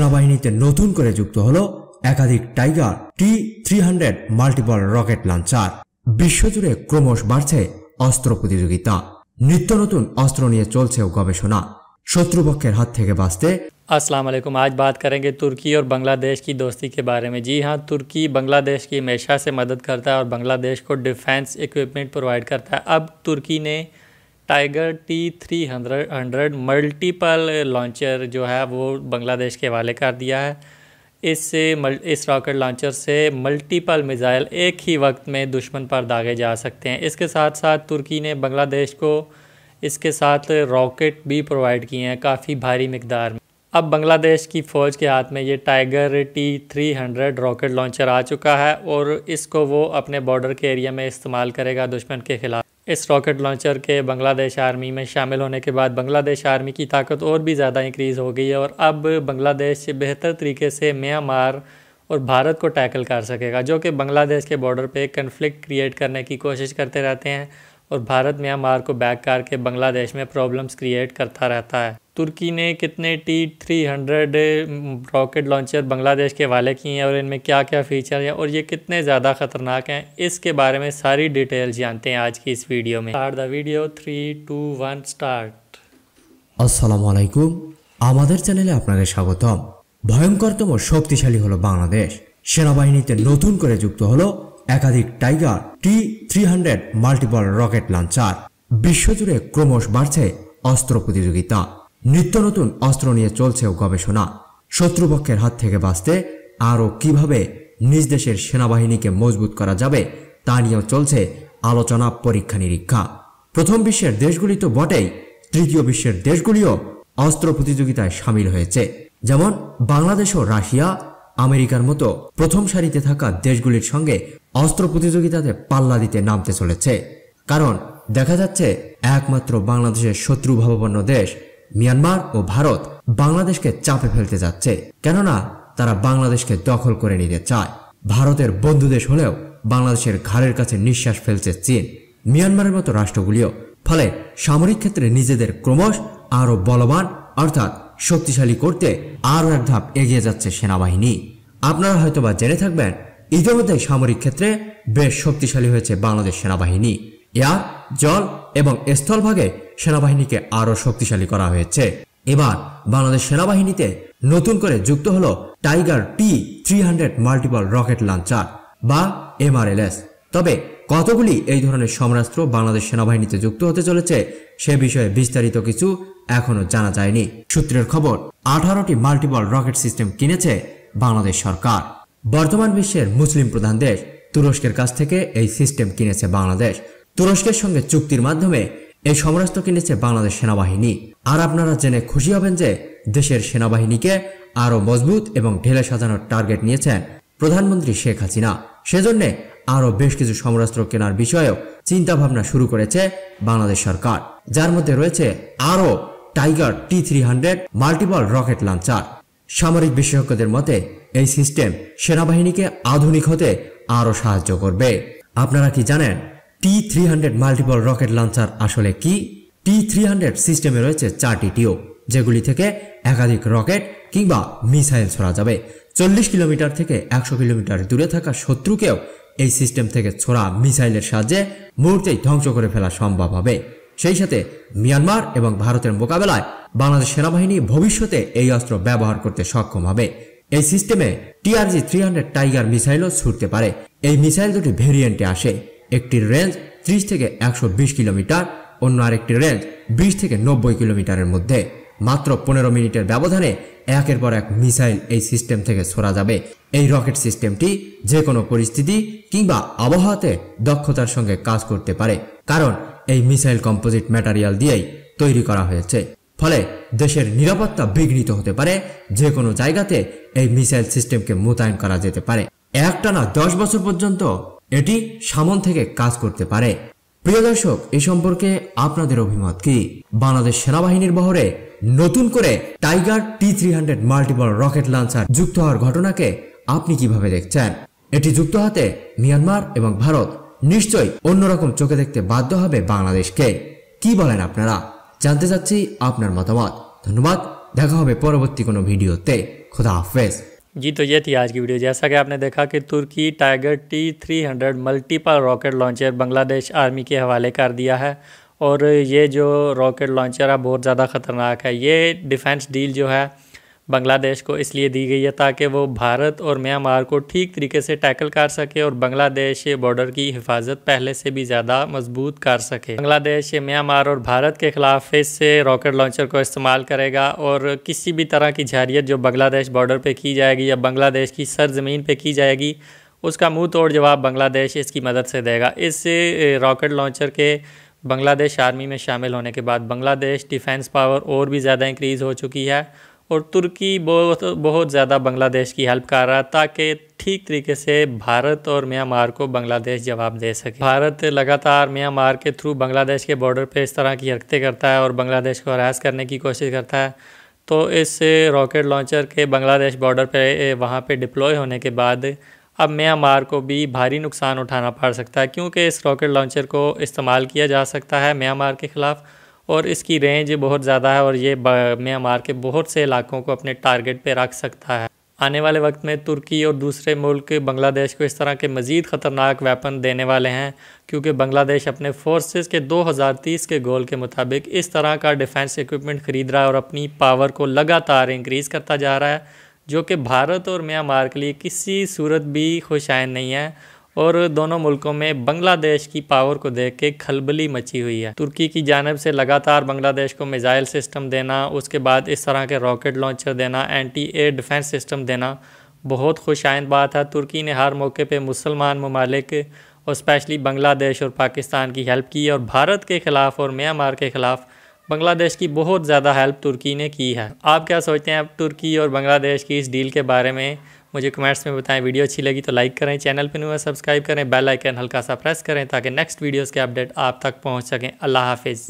সেনাবাহিনীতে নতুন করে যুক্ত হল একাধিক tiger T three hundred multiple rocket launcher বিশ্বজুড়ে ক্রমশ বাড়ছে অস্ত্র প্রতিযোগিতা নিত্য নতুন অস্ত্র নিয়ে চলছেও গবেষণা শত্রুপক্ষের হাত থেকে বাঁচতে আসসালাম আলাইকুম আজ বাত করেন্গে তুর্কি ও বাংলাদেশ কি দোস্তি কে বারে মে জি হ্যাঁ তুর্কি বাংলাদেশ কি হমেশা সে মদত করতা বাংলাদেশ কো ডিফেন্স ইকুইপমেন্ট প্রোভাইড করতা আব তুর্কি নে tiger T three hundred hundred multiple launcher जो है वो बांग्लादेश के हवाले कर दिया है इससे इस रॉकेट लॉन्चर से मल्टीपल मिज़ाइल एक ही वक्त में दुश्मन पर दागे जा सकते हैं इसके साथ साथ तुर्की ने बांग्लादेश को इसके साथ रॉकेट भी प्रोवाइड किए हैं काफ़ी भारी मकदार में अब बांग्लादेश की फ़ौज के हाथ में ये tiger T three hundred rocket launcher आ चुका है और इसको वो अपने बॉर्डर के एरिया में इस्तेमाल करेगा दुश्मन के खिलाफ इस रॉकेट लॉन्चर के बांग्लादेश आर्मी में शामिल होने के बाद बांग्लादेश आर्मी की ताकत और भी ज़्यादा इंक्रीज़ हो गई है और अब बांग्लादेश बेहतर तरीके से म्यांमार और भारत को टैकल कर सकेगा जो कि बांग्लादेश के बॉर्डर पे कन्फ्लिक्ट क्रिएट करने की कोशिश करते रहते हैं और भारत म्यांमार को बैक करके बांग्लादेश में प्रॉब्लम्स क्रिएट करता रहता है तुर्की ने कितने T three hundred rocket launcher Bangladesh के वाले किए हैं और इनमें क्या क्या फ़ीचर हैं और ये कितने ज़्यादा ख़तरनाक हैं इसके बारे में सारी डिटेल्स जानते हैं आज की इस वीडियो में start the video three two one start আসসালামু আলাইকুম আমাদের চ্যানেলে আপনাদের স্বাগতম ভয়ঙ্করতম শক্তিশালী হলো বাংলাদেশ সেনাবাহিনীতে নতুন করে যুক্ত হলো একাধিক tiger T three hundred multiple rocket launcher বিশ্বজুড়ে ক্রমশ বাড়ছে অস্ত্র প্রতিযোগিতা নিত্য নতুন অস্ত্র নিয়ে চলছেও গবেষণা শত্রুপক্ষের হাত থেকে বাঁচতে আরও কিভাবে নিজ দেশের সেনাবাহিনীকে মজবুত করা যাবে তা নিয়েও চলছে আলোচনা পরীক্ষা নিরীক্ষা প্রথম বিশ্বের দেশগুলি তো বটেই তৃতীয় বিশ্বের দেশগুলিও অস্ত্র প্রতিযোগিতায় সামিল হয়েছে যেমন বাংলাদেশ ও রাশিয়া আমেরিকার মতো প্রথম সারিতে থাকা দেশগুলির সঙ্গে অস্ত্র প্রতিযোগিতাতে পাল্লা দিতে নামতে চলেছে কারণ দেখা যাচ্ছে একমাত্র বাংলাদেশের ভাবাপন্ন দেশ মিয়ানমার ও ভারত বাংলাদেশকে চাপে ফেলতে যাচ্ছে কেননা তারা বাংলাদেশকে দখল করে নিতে চায় ভারতের বন্ধু দেশ হলেও বাংলাদেশের ঘাড়ের কাছে নিঃশ্বাস ফেলছে চীন মিয়ানমারের মতো রাষ্ট্রগুলিও ফলে সামরিক ক্ষেত্রে নিজেদের ক্রমশ আরও বলবান অর্থাৎ শক্তিশালী করতে আরও এক ধাপ এগিয়ে যাচ্ছে সেনাবাহিনী আপনারা হয়তোবা জেনে থাকবেন ইতিমধ্যে সামরিক ক্ষেত্রে বেশ শক্তিশালী হয়েছে বাংলাদেশ সেনাবাহিনী এয়ার জল এবং স্থলভাগে সেনাবাহিনীকে আরও শক্তিশালী করা হয়েছে এবার বাংলাদেশ সেনাবাহিনীতে নতুন করে যুক্ত হল tiger T three hundred multiple rocket launcher বা এমআরএলএস তবে কতগুলি এই ধরনের সমরাস্ত্র বাংলাদেশ সেনাবাহিনীতে যুক্ত হতে চলেছে সে বিষয়ে বিস্তারিত কিছু এখনও জানা যায়নি সূত্রের খবর আঠারোটি মাল্টিপল রকেট সিস্টেম কিনেছে বাংলাদেশ সরকার বর্তমান বিশ্বের মুসলিম প্রধান দেশ তুরস্কের কাছ থেকে এই সিস্টেম কিনেছে বাংলাদেশ তুরস্কের সঙ্গে চুক্তির মাধ্যমে এই সমরাস্ত্র কিনেছে বাংলাদেশ সেনাবাহিনী আর আপনারা জেনে খুশি হবেন যে দেশের সেনাবাহিনীকে আরও মজবুত এবং ঢেলে সাজানোর টার্গেট নিয়েছেন প্রধানমন্ত্রী শেখ হাসিনা সেজন্য আরও বেশ কিছু সমরাস্ত্র কেনার বিষয়েও চিন্তাভাবনা শুরু করেছে বাংলাদেশ সরকার যার মধ্যে রয়েছে আরও tiger T three hundred multiple rocket launcher সামরিক বিশেষজ্ঞদের মতে এই সিস্টেম সেনাবাহিনীকে আধুনিক হতে আরও সাহায্য করবে আপনারা কি জানেন T three hundred multiple rocket launcher আসলে কি টি থ্রি হান্ড্রেড সিস্টেমে রয়েছে চারটি টিও যেগুলি থেকে একাধিক রকেট কিংবা মিসাইল ছোড়া যাবে চল্লিশ কিলোমিটার থেকে একশো কিলোমিটার দূরে থাকা শত্রুকেও এই সিস্টেম থেকে ছোড়া মিসাইলের সাহায্যে মুহূর্তেই ধ্বংস করে ফেলা সম্ভব হবে সেই সাথে মিয়ানমার এবং ভারতের মোকাবেলায় বাংলাদেশ সেনাবাহিনী ভবিষ্যতে এই অস্ত্র ব্যবহার করতে সক্ষম হবে এই সিস্টেমে টিআরজি থ্রি হান্ড্রেড টাইগার মিসাইলও ছুটতে পারে এই মিসাইল দুটি ভেরিয়েন্টে আসে একটি রেঞ্জ ত্রিশ থেকে একশো কিলোমিটার অন্য আরেকটি রেঞ্জ বিশ থেকে নব্বই কিলোমিটারের মধ্যে মাত্র পনেরো মিনিটের ব্যবধানে একের পর এক মিসাইল এই সিস্টেম থেকে সরা যাবে এই রকেট সিস্টেমটি যে কোনো পরিস্থিতি কিংবা আবহাওয়াতে দক্ষতার সঙ্গে কাজ করতে পারে কারণ এই মিসাইল কম্পোজিট ম্যাটারিয়াল দিয়েই তৈরি করা হয়েছে ফলে দেশের নিরাপত্তা বিঘ্নিত হতে পারে যে কোনো জায়গাতে এই মিসাইল সিস্টেমকে মোতায়েন করা যেতে পারে একটানা দশ বছর পর্যন্ত এটি সামন থেকে কাজ করতে পারে প্রিয় দর্শক এ সম্পর্কে আপনাদের অভিমত কি বাংলাদেশ সেনাবাহিনীর বহরে নতুন করে tiger T three hundred multiple rocket launcher যুক্ত হওয়ার ঘটনাকে আপনি কিভাবে দেখছেন এটি যুক্ত হাতে মিয়ানমার এবং ভারত নিশ্চয়ই অন্যরকম চোখে দেখতে বাধ্য হবে বাংলাদেশকে কি বলেন আপনারা জানতে চাচ্ছি আপনার মতামত ধন্যবাদ দেখা হবে পরবর্তী কোনো ভিডিওতে খোদা হাফেজ जी तो ये थी आज की वीडियो जैसा कि आपने देखा कि तुर्की tiger T three hundred multiple rocket launcher Bangladesh army के हवाले कर दिया है और ये जो रॉकेट लॉन्चर है बहुत ज़्यादा ख़तरनाक है ये डिफेंस डील जो है बांग्लादेश को इसलिए दी गई है ताकि वो भारत और म्यांमार को ठीक तरीके से टैकल कर सके और बांग्लादेश बॉर्डर की हिफाजत पहले से भी ज़्यादा मजबूत कर सके बांग्लादेश म्यांमार और भारत के खिलाफ फिर से रॉकेट लॉन्चर को इस्तेमाल करेगा और किसी भी तरह की जहरीत जो बांग्लादेश बॉर्डर पर की जाएगी या बांग्लादेश की सरजमीन पर की जाएगी उसका मुँह तोड़ जवाब बांग्लादेश इसकी मदद से देगा इस रॉकेट लॉन्चर के बांग्लादेश आर्मी में शामिल होने के बाद बांग्लादेश डिफेंस पावर और भी ज़्यादा इंक्रीज़ हो चुकी है और तुर्की बहुत बहुत ज़्यादा बांग्लादेश की हेल्प कर रहा है ताकि ठीक तरीके से भारत और म्यांमार को बांग्लादेश जवाब दे सके भारत लगातार म्यांमार के थ्रू बांग्लादेश के बॉर्डर पे इस तरह की हरकतें करता है और बांग्लादेश को हरास करने की कोशिश करता है तो इस रॉकेट लॉन्चर के बांग्लादेश बॉर्डर पर वहाँ पर डिप्लॉय होने के बाद अब म्यांमार को भी भारी नुकसान उठाना पड़ सकता है क्योंकि इस रॉकेट लॉन्चर को इस्तेमाल किया जा सकता है म्यांमार के ख़िलाफ़ और इसकी रेंज बहुत ज़्यादा है और ये म्यांमार के बहुत से इलाकों को अपने टारगेट पर रख सकता है आने वाले वक्त में तुर्की और दूसरे मुल्क बांग्लादेश को इस तरह के मज़ीद ख़तरनाक वेपन देने वाले हैं क्योंकि बांग्लादेश अपने फोर्सेस के 2030 के गोल के मुताबिक इस तरह का डिफेंस इक्विपमेंट ख़रीद रहा है और अपनी पावर को लगातार इंक्रीज़ करता जा रहा है जो कि भारत और म्यांमार के लिए किसी सूरत भी खुशाइन नहीं है और दोनों मुल्कों में बांग्लादेश की पावर को देख के खलबली मची हुई है तुर्की की जानब से लगातार बांग्लादेश को मिज़ाइल सिस्टम देना उसके बाद इस तरह के रॉकेट लॉन्चर देना एंटी एयर डिफेंस सिस्टम देना बहुत खुश आइंद बात है तुर्की ने हर मौके पर मुसलमान ममालिक और स्पेशली बांग्लादेश और पाकिस्तान की हेल्प की और भारत के ख़िलाफ़ और म्यांमार के ख़िलाफ़ बांग्लादेश की बहुत ज़्यादा हेल्प तुर्की ने की है आप क्या सोचते हैं अब तुर्की और बांग्लादेश की इस डील के बारे में मुझे कमेंट्स में बताएं वीडियो अच्छी लगी तो लाइक करें चैनल पर नुआ सब्सक्राइब करें बेल आइकन हल्का सा प्रेस करें ताकि नेक्स्ट वीडियोज़ के अपडेट आप तक पहुँच सकें अल्लाह हाफिज़